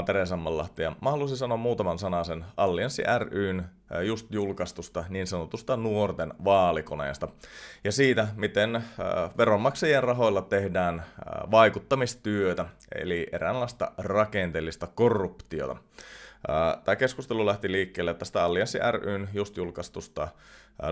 oon Tere Sammanlahti ja mä haluaisin sanoa muutaman sanan sen Allianssi ryn just julkaistusta niin sanotusta nuorten vaalikoneesta ja siitä, miten veronmaksajien rahoilla tehdään vaikuttamistyötä, eli eräänlaista rakenteellista korruptiota. Tämä keskustelu lähti liikkeelle tästä Allianssi ryn just julkaistusta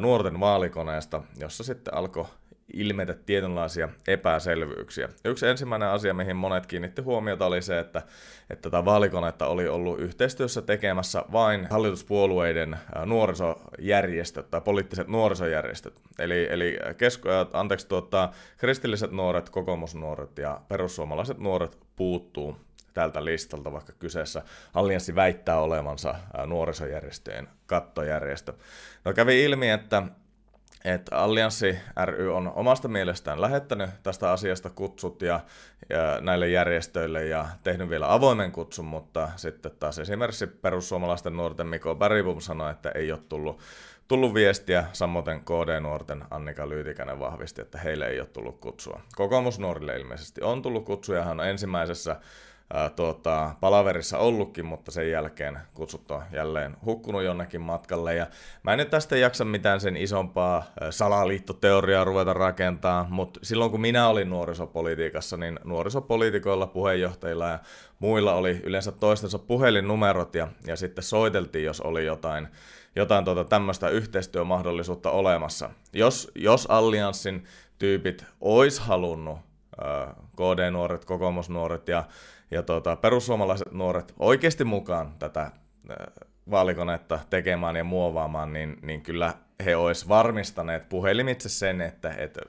nuorten vaalikoneesta, jossa sitten alkoi ilmetä tietynlaisia epäselvyyksiä. Yksi ensimmäinen asia, mihin monet kiinnitti huomiota, oli se, että, että tätä vaalikonetta oli ollut yhteistyössä tekemässä vain hallituspuolueiden nuorisojärjestöt tai poliittiset nuorisojärjestöt. Eli, eli kesku, anteeksi, tuottaa, kristilliset nuoret, kokoomusnuoret ja perussuomalaiset nuoret puuttuu tältä listalta, vaikka kyseessä allianssi väittää olevansa nuorisojärjestöjen kattojärjestö. No kävi ilmi, että että Allianssi ry on omasta mielestään lähettänyt tästä asiasta kutsut ja, ja näille järjestöille ja tehnyt vielä avoimen kutsun, mutta sitten taas esimerkiksi perussuomalaisten nuorten Miko Bäribum sanoi, että ei ole tullut, tullut viestiä, samoin KD-nuorten Annika Lyytikänen vahvisti, että heille ei ole tullut kutsua. Kokoomusnuorille ilmeisesti on tullut kutsuja, hän on ensimmäisessä ää, tuota, palaverissa ollutkin, mutta sen jälkeen kutsut on jälleen hukkunut jonnekin matkalle. Ja mä en nyt tästä jaksa mitään sen isompaa salaliittoteoriaa ruveta rakentaa, mutta silloin kun minä olin nuorisopolitiikassa, niin nuorisopoliitikoilla, puheenjohtajilla ja muilla oli yleensä toistensa puhelinnumerot ja, ja sitten soiteltiin, jos oli jotain jotain tuota tämmöistä yhteistyömahdollisuutta olemassa. Jos, jos Allianssin tyypit ois halunnut KD-nuoret, kokoomusnuoret ja ja tuota, perussuomalaiset nuoret oikeasti mukaan tätä äh, vaalikonetta tekemään ja muovaamaan, niin, niin kyllä he olisi varmistaneet puhelimitse sen, että, että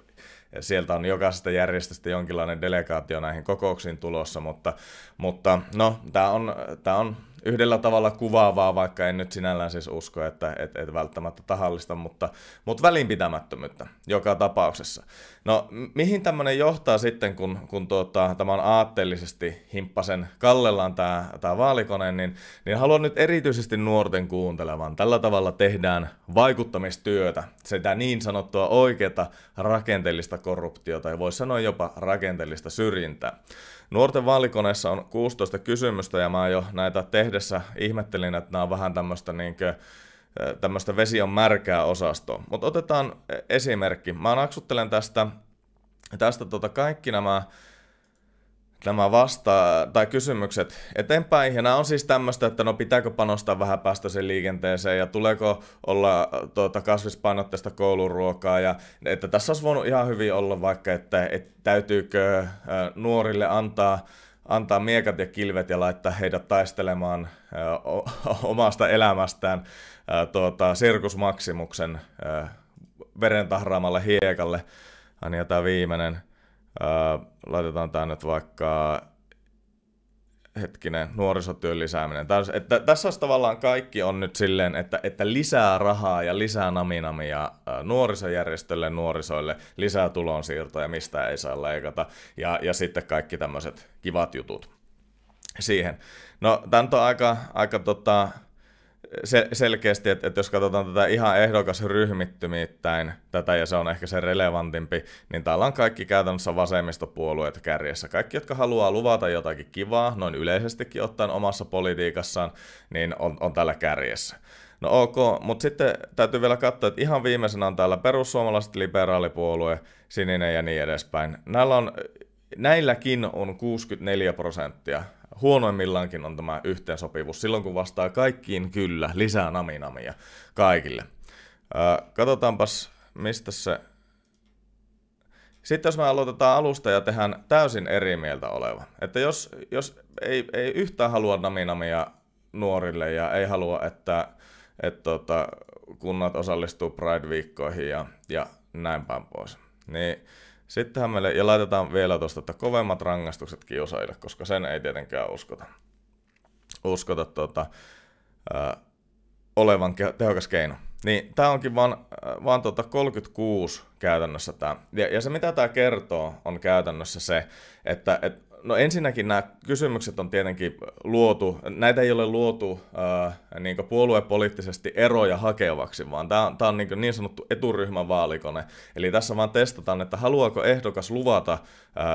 sieltä on jokaisesta järjestöstä jonkinlainen delegaatio näihin kokouksiin tulossa, mutta, mutta no, tämä on, tää on yhdellä tavalla kuvaavaa, vaikka en nyt sinällään siis usko, että et, et välttämättä tahallista, mutta, mutta välinpitämättömyyttä joka tapauksessa. No mihin tämmöinen johtaa sitten, kun, kun tuota, tämä on aatteellisesti himppasen kallellaan tämä, tämä vaalikone, niin, niin haluan nyt erityisesti nuorten kuuntelevan. Tällä tavalla tehdään vaikuttamistyötä, sitä niin sanottua oikeata rakenteellista korruptiota ja voisi sanoa jopa rakenteellista syrjintää. Nuorten valikoneessa on 16 kysymystä ja mä jo näitä tehdessä ihmettelin, että nämä on vähän tämmöistä niinkö tämmöistä vesi on märkää osastoa. Mutta otetaan e-, esimerkki. Mä naksuttelen tästä, tästä tota kaikki nämä nämä vasta tai kysymykset eteenpäin. Ja nämä on siis tämmöistä, että no pitääkö panostaa vähän päästöiseen liikenteeseen ja tuleeko olla tuota, kasvispainotteista kouluruokaa. Ja, että tässä olisi voinut ihan hyvin olla vaikka, että, että täytyykö nuorille antaa antaa miekat ja kilvet ja laittaa heidät taistelemaan omasta elämästään tuota, sirkusmaksimuksen verentahraamalle hiekalle. Niin, ja tämä viimeinen Äh, laitetaan tämä nyt vaikka hetkinen, nuorisotyön lisääminen. Täs, että, tässä tavallaan kaikki on nyt silleen, että, että lisää rahaa ja lisää naminamia nuorisojärjestölle, nuorisoille, lisää tulonsiirtoja, mistä ei saa leikata, ja, ja sitten kaikki tämmöiset kivat jutut siihen. No, tämä on aika, aika tota, se, selkeästi, että, että jos katsotaan tätä ihan ehdokasryhmittymittäin tätä, ja se on ehkä se relevantimpi, niin täällä on kaikki käytännössä vasemmistopuolueet kärjessä. Kaikki, jotka haluaa luvata jotakin kivaa, noin yleisestikin ottaen omassa politiikassaan, niin on, on täällä kärjessä. No ok, mutta sitten täytyy vielä katsoa, että ihan viimeisenä on täällä perussuomalaiset, liberaalipuolue, sininen ja niin edespäin. Näillä on, näilläkin on 64 prosenttia huonoimmillaankin on tämä yhteensopivuus silloin, kun vastaa kaikkiin kyllä, lisää naminamia kaikille. Öö, katsotaanpas, mistä se... Sitten jos me aloitetaan alusta ja tehdään täysin eri mieltä oleva. Että jos, jos ei, ei yhtään halua naminamia nuorille ja ei halua, että, että tota, kunnat osallistuu Pride-viikkoihin ja, ja näin päin pois, niin Sittenhän meille, ja laitetaan vielä tuosta, että kovemmat rangaistukset kiusaajille, koska sen ei tietenkään uskota, uskota tuota, ö, olevan tehokas keino. Niin tämä onkin vaan, vaan tuota 36 käytännössä tämä. Ja, ja se mitä tämä kertoo on käytännössä se, että et No ensinnäkin nämä kysymykset on tietenkin luotu, näitä ei ole luotu äh, niin puoluepoliittisesti eroja hakevaksi, vaan tämä on, tämä on niin, niin sanottu eturyhmän vaalikone. Eli tässä vaan testataan, että haluaako ehdokas luvata äh,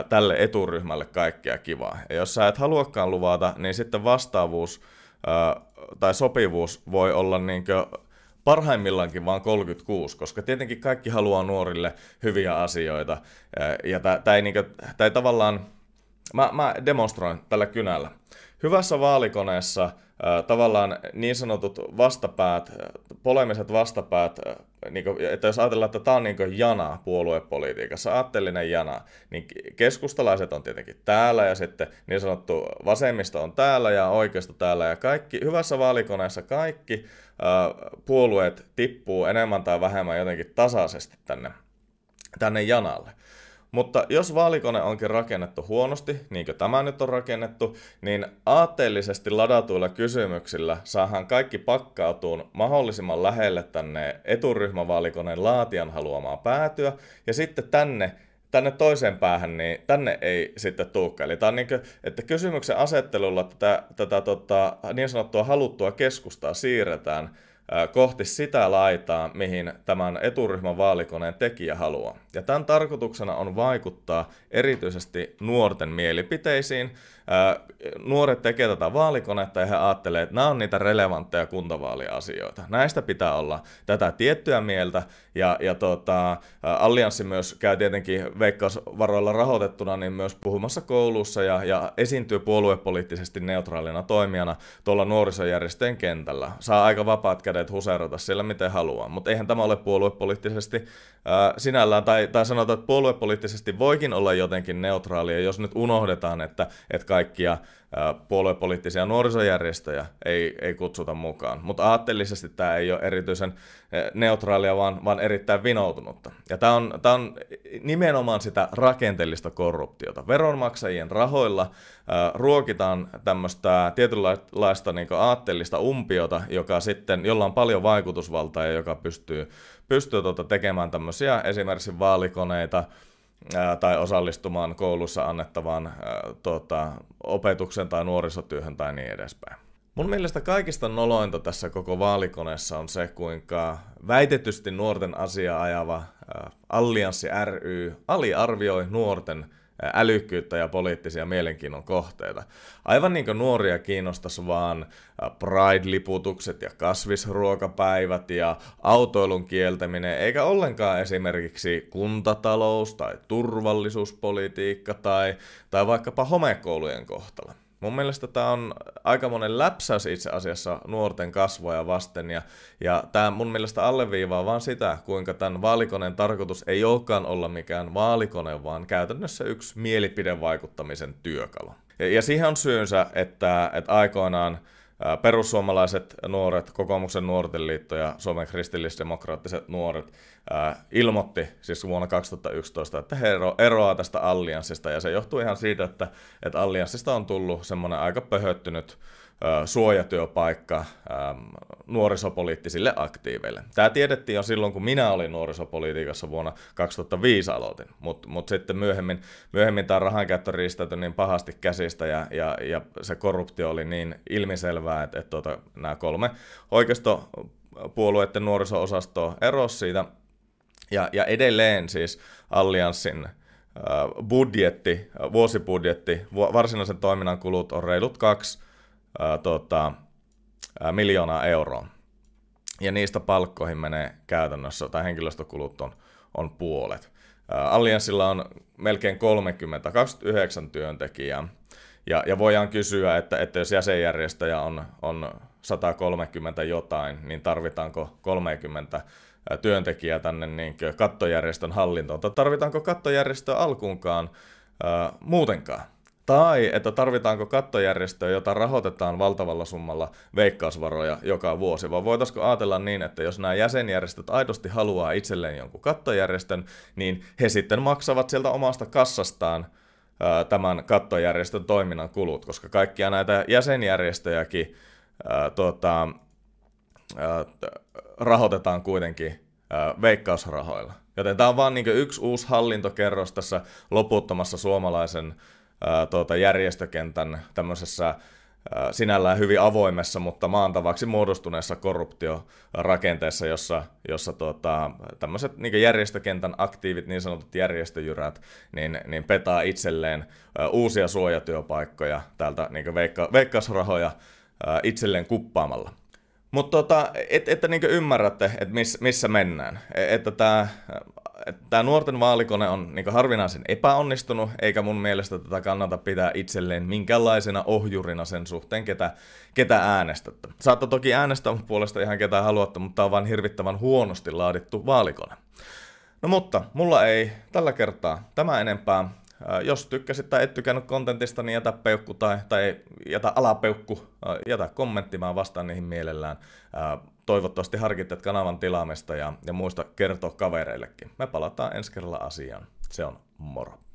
tälle eturyhmälle kaikkea kivaa. Ja jos sä et haluakaan luvata, niin sitten vastaavuus äh, tai sopivuus voi olla niin kuin, parhaimmillaankin vaan 36, koska tietenkin kaikki haluaa nuorille hyviä asioita. Äh, ja tämä ei, tämä ei tavallaan mä, mä demonstroin tällä kynällä. Hyvässä vaalikoneessa äh, tavallaan niin sanotut vastapäät, äh, polemiset vastapäät, äh, niin kuin, että jos ajatellaan, että tämä on niin jana puoluepolitiikassa, aatteellinen jana, niin keskustalaiset on tietenkin täällä ja sitten niin sanottu vasemmista on täällä ja oikeisto täällä ja kaikki, hyvässä vaalikoneessa kaikki puolueet tippuu enemmän tai vähemmän jotenkin tasaisesti tänne, tänne janalle. Mutta jos vaalikone onkin rakennettu huonosti, niin kuin tämä nyt on rakennettu, niin aatteellisesti ladatuilla kysymyksillä saahan kaikki pakkautuun mahdollisimman lähelle tänne eturyhmävaalikoneen laatijan haluamaa päätyä, ja sitten tänne tänne toiseen päähän, niin tänne ei sitten tuukka. Eli tämä on niin kuin, että kysymyksen asettelulla tätä, tätä tota, niin sanottua haluttua keskustaa siirretään kohti sitä laitaa, mihin tämän eturyhmän vaalikoneen tekijä haluaa. Ja tämän tarkoituksena on vaikuttaa erityisesti nuorten mielipiteisiin. Nuoret tekee tätä vaalikonetta ja he ajattelee, että nämä on niitä relevantteja kuntavaaliasioita. Näistä pitää olla tätä tiettyä mieltä. Ja, ja tota, Allianssi myös käy tietenkin veikkausvaroilla rahoitettuna niin myös puhumassa koulussa ja, ja esiintyy puoluepoliittisesti neutraalina toimijana tuolla nuorisojärjestöjen kentällä. Saa aika vapaat kädet huserata siellä miten haluaa, mutta eihän tämä ole puoluepoliittisesti äh, sinällään tai tai, sanotaan, että puoluepoliittisesti voikin olla jotenkin neutraalia, jos nyt unohdetaan, että, että kaikkia puoluepoliittisia nuorisojärjestöjä ei, ei kutsuta mukaan. Mutta aatteellisesti tämä ei ole erityisen neutraalia, vaan, vaan erittäin vinoutunutta. Ja tämä on, tämä on nimenomaan sitä rakenteellista korruptiota. Veronmaksajien rahoilla äh, ruokitaan tämmöistä tietynlaista niin aatteellista umpiota, joka sitten, jolla on paljon vaikutusvaltaa ja joka pystyy, pystyy tuota tekemään tämmöisiä esimerkiksi vaalikoneita, tai osallistumaan koulussa annettavaan ää, tota, opetuksen tai nuorisotyöhön tai niin edespäin. Mun mielestä kaikista nolointa tässä koko vaalikoneessa on se, kuinka väitetysti nuorten asiaa ajava Allianssi ry aliarvioi nuorten älykkyyttä ja poliittisia mielenkiinnon kohteita. Aivan niin kuin nuoria kiinnostaisi vaan äh, Pride-liputukset ja kasvisruokapäivät ja autoilun kieltäminen, eikä ollenkaan esimerkiksi kuntatalous tai turvallisuuspolitiikka tai, tai vaikkapa homekoulujen kohtalo. Mun mielestä tämä on aika monen läpsäys itse asiassa nuorten kasvoja vasten ja, ja tämä mun mielestä alleviivaa vaan sitä, kuinka tämän vaalikoneen tarkoitus ei olekaan olla mikään vaalikone, vaan käytännössä yksi mielipidevaikuttamisen työkalu. Ja, ja siihen on syynsä, että, että aikoinaan perussuomalaiset nuoret, kokoomuksen nuorten liitto ja Suomen kristillisdemokraattiset nuoret äh, ilmoitti siis vuonna 2011, että he ero, eroaa tästä allianssista, ja se johtuu ihan siitä, että, että allianssista on tullut semmoinen aika pöhöttynyt äh, suojatyöpaikka ähm, nuorisopoliittisille aktiiveille. Tämä tiedettiin jo silloin, kun minä olin nuorisopolitiikassa vuonna 2005 aloitin, mutta mut sitten myöhemmin, myöhemmin tämä rahankäyttö riistäytyi niin pahasti käsistä ja, ja, ja se korruptio oli niin ilmiselvää, että, että tuota, nämä kolme oikeisto puolueiden nuoriso-osastoa erosi siitä ja, ja edelleen siis Allianssin äh, budjetti, äh, vuosibudjetti, varsinaisen toiminnan kulut on reilut kaksi ää, äh, tota, ää, miljoonaa euroa. Ja niistä palkkoihin menee käytännössä, tai henkilöstökulut on, on puolet. Ää, Allianssilla on melkein 30, 29 työntekijää. Ja, ja voidaan kysyä, että, että jos jäsenjärjestäjä on, on 130 jotain, niin tarvitaanko 30 työntekijä tänne niin kattojärjestön hallintoon, tai tarvitaanko kattojärjestöä alkuunkaan äh, muutenkaan. Tai että tarvitaanko kattojärjestöä, jota rahoitetaan valtavalla summalla veikkausvaroja joka vuosi, vaan voitaisiko ajatella niin, että jos nämä jäsenjärjestöt aidosti haluaa itselleen jonkun kattojärjestön, niin he sitten maksavat sieltä omasta kassastaan tämän kattojärjestön toiminnan kulut, koska kaikkia näitä jäsenjärjestöjäkin ää, tota, rahoitetaan kuitenkin veikkausrahoilla. Joten tämä on vain niin yksi uusi hallintokerros tässä loputtomassa suomalaisen tuota, järjestökentän tämmöisessä sinällään hyvin avoimessa, mutta maantavaksi muodostuneessa korruptiorakenteessa, jossa, jossa tuota, tämmöiset niin järjestökentän aktiivit, niin sanotut järjestöjyrät, niin, niin petaa itselleen uusia suojatyöpaikkoja täältä niin veikka- veikkausrahoja itselleen kuppaamalla. Mutta tota, et, että niin ymmärrätte, että miss, missä mennään. E, että tämä tämä nuorten vaalikone on niin harvinaisen epäonnistunut, eikä mun mielestä tätä kannata pitää itselleen minkälaisena ohjurina sen suhteen, ketä, ketä äänestätte. Saatte toki äänestää puolesta ihan ketä haluatte, mutta tämä on vain hirvittävän huonosti laadittu vaalikone. No mutta, mulla ei tällä kertaa tämä enempää. Jos tykkäsit tai et tykännyt kontentista, niin jätä peukku tai, tai jätä alapeukku, jätä kommentti, mä vastaan niihin mielellään. Toivottavasti harkitset kanavan tilaamista ja, ja muista kertoa kavereillekin. Me palataan ensi kerralla asiaan. Se on moro.